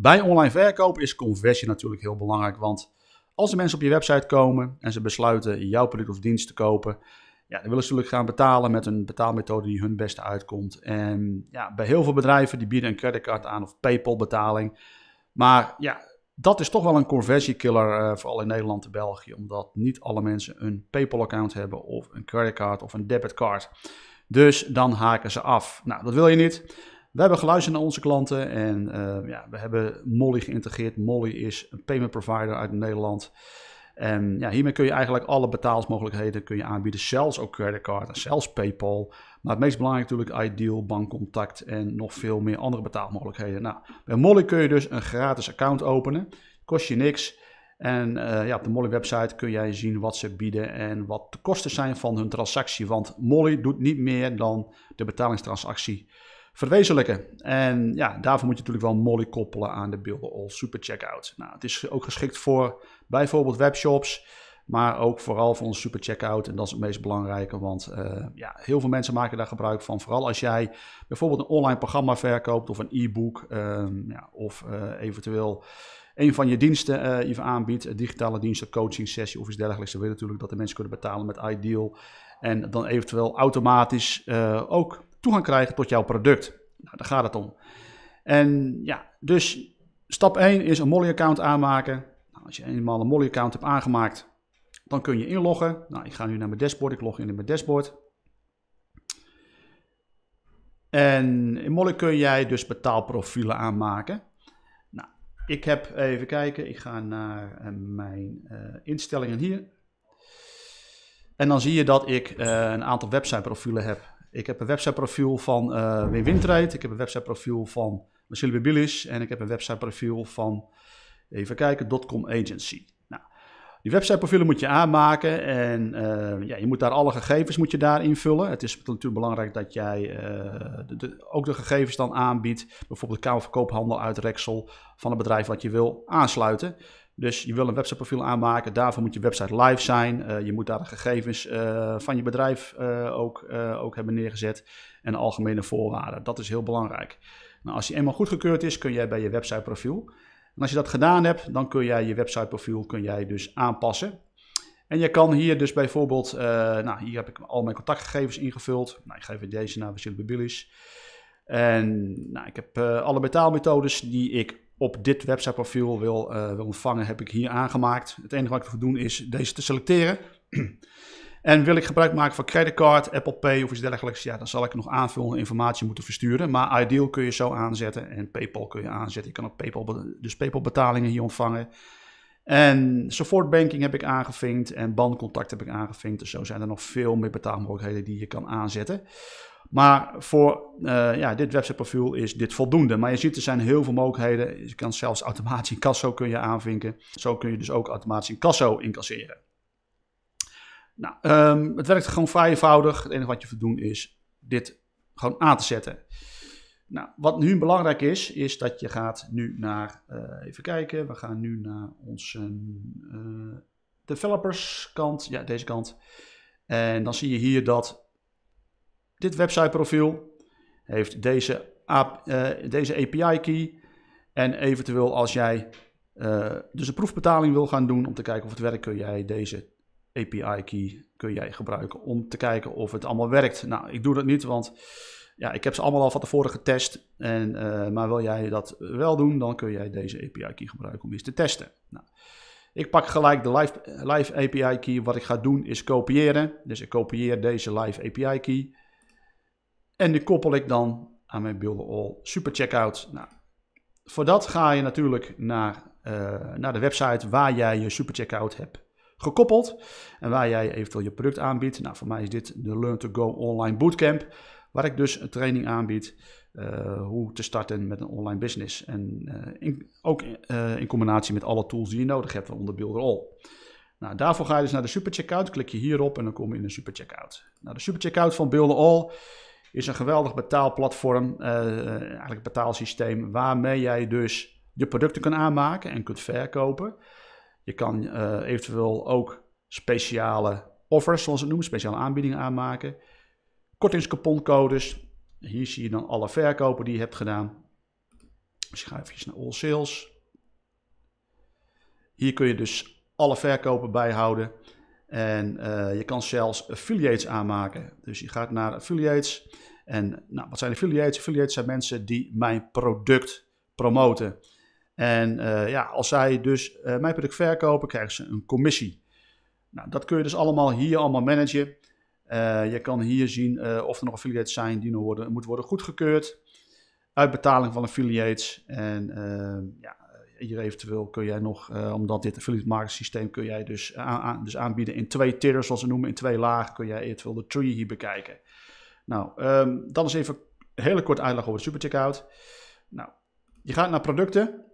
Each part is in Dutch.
Bij online verkoop is conversie natuurlijk heel belangrijk, want als de mensen op je website komen en ze besluiten jouw product of dienst te kopen, ja, dan willen ze natuurlijk gaan betalen met een betaalmethode die hun beste uitkomt. En ja, bij heel veel bedrijven die bieden een creditcard aan of PayPal betaling. Maar ja, dat is toch wel een conversiekiller, uh, vooral in Nederland en België, omdat niet alle mensen een PayPal-account hebben of een creditcard of een debitcard. Dus dan haken ze af. Nou, dat wil je niet. We hebben geluisterd naar onze klanten en eh, ja, we hebben Molly geïntegreerd. Molly is een payment provider uit Nederland. En ja, hiermee kun je eigenlijk alle betaalsmogelijkheden kun je aanbieden. Zelfs ook creditcard en zelfs PayPal. Maar het meest belangrijk natuurlijk Ideal, bankcontact en nog veel meer andere betaalmogelijkheden. Nou, bij Molly kun je dus een gratis account openen. Kost je niks. En eh, ja, op de Molly website kun jij zien wat ze bieden en wat de kosten zijn van hun transactie. Want Molly doet niet meer dan de betalingstransactie verwezenlijken. En ja, daarvoor moet je natuurlijk wel Molly koppelen aan de Build-all Super Checkout. Nou, het is ook geschikt voor bijvoorbeeld webshops, maar ook vooral voor onze Super Checkout. En dat is het meest belangrijke, want eh, ja, heel veel mensen maken daar gebruik van. Vooral als jij bijvoorbeeld een online programma verkoopt of een e-book ehm, ja, of eh, eventueel een van je diensten even eh, aanbiedt, digitale dienst, coaching sessie of iets dergelijks. Dan wil je natuurlijk dat de mensen kunnen betalen met Ideal. En dan eventueel automatisch ook toegang krijgen tot jouw product. Nou, daar gaat het om. En ja, dus stap 1 is een Molly-account aanmaken. Nou, als je eenmaal een Molly-account hebt aangemaakt, dan kun je inloggen. Nou, ik ga nu naar mijn dashboard. Ik log in in mijn dashboard. En in Molly kun jij dus betaalprofielen aanmaken. Nou, ik heb even kijken. Ik ga naar eh, mijn eh, instellingen hier. En dan zie je dat ik eh, een aantal websiteprofielen heb. Ik heb een websiteprofiel van uh, Wim Windrijd. Ik heb een websiteprofiel van Marcel Bibilis. En ik heb een websiteprofiel van, even kijken, com Agency. Die websiteprofielen moet je aanmaken en eh, ja, je moet daar alle gegevens moet je daar invullen. Het is natuurlijk belangrijk dat jij eh, de, ook de gegevens dan aanbiedt. Bijvoorbeeld koophandel Rexel van het bedrijf wat je wil aansluiten. Dus je wil een websiteprofiel aanmaken, daarvoor moet je website live zijn. Eh, je moet daar de gegevens van je bedrijf ook, ook hebben neergezet en algemene voorwaarden. Dat is heel belangrijk. Nou, als die eenmaal goedgekeurd is, kun jij bij je websiteprofiel als je dat gedaan hebt, dan kun jij je websiteprofiel kun jij dus aanpassen. En je kan hier dus bijvoorbeeld, eh, nou hier heb ik al mijn contactgegevens ingevuld. Nou, ik geef deze naar Vasily Billys. En nou, ik heb eh, alle betaalmethodes die ik op dit websiteprofiel eh, wil, ontvangen, heb ik hier aangemaakt. Het enige wat ik te doen is deze te selecteren. En wil ik gebruik maken van creditcard, Apple Pay of iets dergelijks, ja, dan zal ik nog aanvullende informatie moeten versturen. Maar Ideal kun je zo aanzetten en PayPal kun je aanzetten. Je kan ook PayPal, dus PayPal betalingen hier ontvangen. En support banking heb ik aangevinkt en bandcontact heb ik aangevinkt. Dus zo zijn er nog veel meer betaalmogelijkheden die je kan aanzetten. Maar voor eh, ja, dit websiteprofiel is dit voldoende. Maar je ziet, er zijn heel veel mogelijkheden. Je kan zelfs automatisch Kasso kun je aanvinken. Zo kun je dus ook automatisch Kasso incasseren. Nou, ehm, het werkt gewoon vrij eenvoudig. Het enige wat je moet doen is dit gewoon aan te zetten. Nou, wat nu belangrijk is, is dat je gaat nu naar, eh, even kijken, we gaan nu naar onze uh, developers kant, ja deze kant. En dan zie je hier dat dit websiteprofiel heeft deze, eh, deze API key. En eventueel als jij dus een proefbetaling wil gaan doen om te kijken of het werkt, kun jij deze API-key kun jij gebruiken om te kijken of het allemaal werkt. Nou, ik doe dat niet, want ja, ik heb ze allemaal al van tevoren getest. En, eh, maar wil jij dat wel doen, dan kun jij deze API-key gebruiken om eens te testen. Nou, ik pak gelijk de live, live API-key. Wat ik ga doen is kopiëren. Dus ik kopieer deze live API-key. En die koppel ik dan aan mijn Builder All Super Checkout. Nou, voor dat ga je natuurlijk naar, eh, naar de website waar jij je Super Checkout hebt gekoppeld. En waar jij eventueel je product aanbiedt. Nou, voor mij is dit de Learn to Go Online Bootcamp. Waar ik dus een training aanbied. Eh, hoe te starten met een online business. En eh, ook eh, in combinatie met alle tools die je nodig hebt, onder Builder All. Nou, daarvoor ga je dus naar de supercheckout. Klik je hierop en dan kom je in de checkout. Nou, de supercheckout van Builder All is een geweldig betaalplatform, eigenlijk een betaalsysteem, waarmee jij dus je producten kan aanmaken en kunt verkopen. Je kan eh, eventueel ook speciale offers, zoals we het noemen, speciale aanbiedingen aanmaken. Kortingscouponcodes. Hier zie je dan alle verkopen die je hebt gedaan. Dus ik ga even naar All Sales. Hier kun je dus alle verkopen bijhouden. En eh, je kan zelfs affiliates aanmaken. Dus je gaat naar affiliates. En nou, wat zijn affiliates? Affiliates zijn mensen die mijn product promoten. En eh, ja, als zij dus eh, mijn product verkopen, krijgen ze een commissie. Nou, dat kun je dus allemaal hier allemaal managen. Eh, je kan hier zien of er nog affiliates zijn die nog moeten worden goedgekeurd. Uitbetaling van affiliates. En ja, hier eventueel kun jij nog, omdat dit affiliate marketing systeem kun jij dus, dus aanbieden in twee tiers, zoals ze noemen, in twee lagen, kun jij eventueel de tree hier bekijken. Nou, ehm, dan is even heel kort uitleg over Super Checkout. Nou, je gaat naar producten.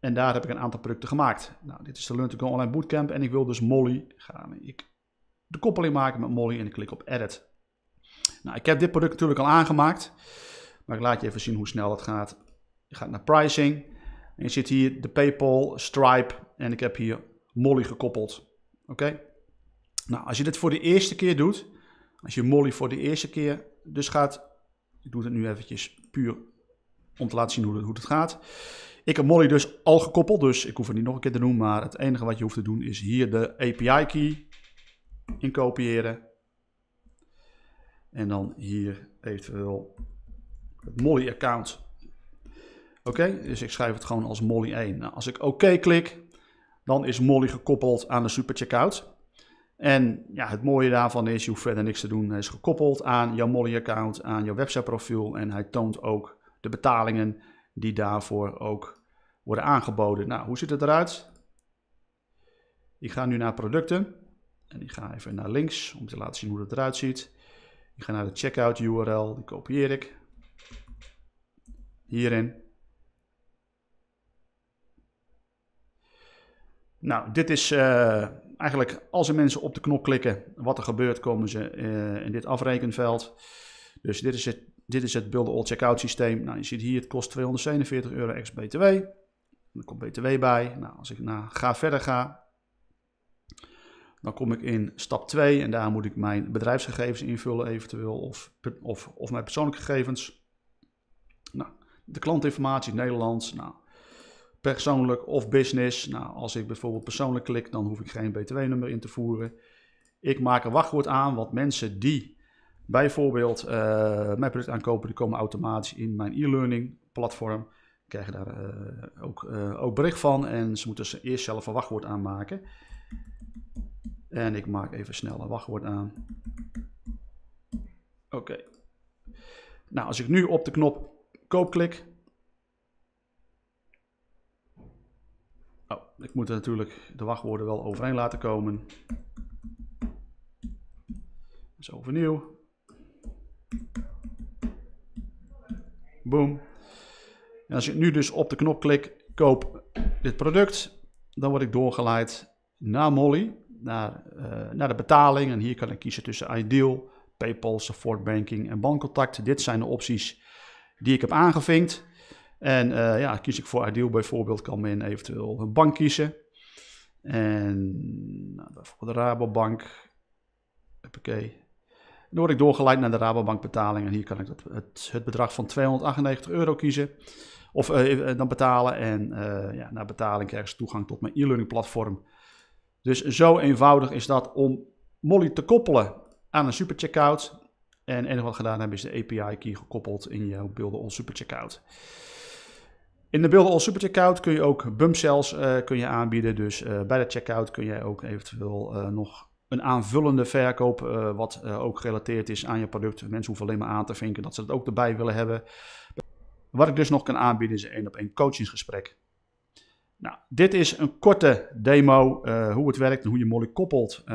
En daar heb ik een aantal producten gemaakt. Nou, dit is de Learn to Go Online Bootcamp en ik wil dus Molly gaan. Ik de koppeling maken met Molly en ik klik op Edit. Nou, ik heb dit product natuurlijk al aangemaakt. Maar ik laat je even zien hoe snel dat gaat. Je gaat naar Pricing. En je ziet hier de PayPal, Stripe en ik heb hier Molly gekoppeld. Oké? Nou, als je dit voor de eerste keer doet, als je Molly voor de eerste keer dus gaat, ik doe het nu eventjes puur om te laten zien hoe, hoe het gaat. Ik heb Molly dus al gekoppeld, dus ik hoef het niet nog een keer te doen. Maar het enige wat je hoeft te doen is hier de API key in kopiëren. En dan hier eventueel het Molly account. Oké, dus ik schrijf het gewoon als Molly 1. Nou, als ik oké klik, dan is Molly gekoppeld aan de super checkout. En ja, het mooie daarvan is, je hoeft verder niks te doen. Hij is gekoppeld aan jouw Molly-account, aan jouw websiteprofiel. En hij toont ook de betalingen die daarvoor ook worden aangeboden. Nou, hoe ziet het eruit? Ik ga nu naar producten. En ik ga even naar links om te laten zien hoe het eruit ziet. Ik ga naar de checkout URL, die kopieer ik. Hierin. Nou, dit is eh, eigenlijk als er mensen op de knop klikken, wat er gebeurt, komen ze eh, in dit afrekenveld. Dus dit is het, dit is het build All Checkout systeem. Nou, je ziet hier, het kost 247 euro ex-BTW dan komt BTW bij. Nou, als ik naar ga verder ga, dan kom ik in stap 2 en daar moet ik mijn bedrijfsgegevens invullen eventueel of, of, of mijn persoonlijke gegevens. Nou, de klantinformatie Nederlands, nou, persoonlijk of business. Nou, als ik bijvoorbeeld persoonlijk klik, dan hoef ik geen btw-nummer in te voeren. Ik maak een wachtwoord aan, want mensen die bijvoorbeeld uh, mijn product aankopen, die komen automatisch in mijn e-learning platform krijgen daar eh, ook, eh, ook bericht van. En ze moeten eerst zelf een wachtwoord aanmaken. En ik maak even snel een wachtwoord aan. Oké. Nou, als ik nu op de knop koop klik. Oh, ik moet natuurlijk de wachtwoorden wel overeen laten komen. Zo overnieuw. Boom. En als ik nu dus op de knop klik, koop dit product, dan word ik doorgeleid naar Molly, naar, eh, naar de betaling. En hier kan ik kiezen tussen Ideal, PayPal, Support Banking en Bankcontact. Dit zijn de opties die ik heb aangevinkt. En eh, ja, kies ik voor Ideal bijvoorbeeld, kan men eventueel een bank kiezen. En nou, bijvoorbeeld de Rabobank. Hoppakee. Dan word ik doorgeleid naar de Rabobank betaling en hier kan ik het bedrag van 298 euro kiezen. Of eh, eh, eh, dan betalen. En uh, ja, na betaling krijgen ze toegang tot mijn e-learning platform. Dus zo eenvoudig is dat om Molly te koppelen aan een super checkout. En het enige wat we gedaan hebben is de API-key gekoppeld in jouw beelden on checkout. In de beelden on checkout kun je ook bump cells uh, kun je aanbieden. Dus bij de checkout kun jij ook eventueel nog een aanvullende verkoop, wat ook gerelateerd is aan je product. Mensen hoeven alleen maar aan te vinken dat ze dat ook erbij willen hebben. Wat ik dus nog kan aanbieden is een één op één coachingsgesprek. Nou, dit is een korte demo eh, hoe het werkt en hoe je Molly koppelt eh,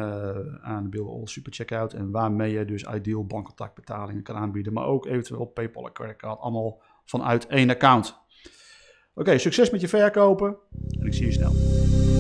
aan de Bill All Super Checkout. En waarmee je dus ideal bankcontactbetalingen kan aanbieden. Maar ook eventueel PayPal en creditcard. Allemaal vanuit één account. Oké, succes met je verkopen en ik zie je snel.